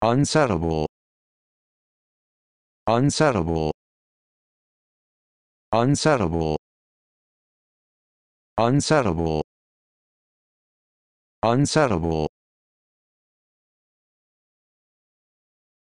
Unsettable. Unsettable. Unsettable. Unsettable. Unsettable.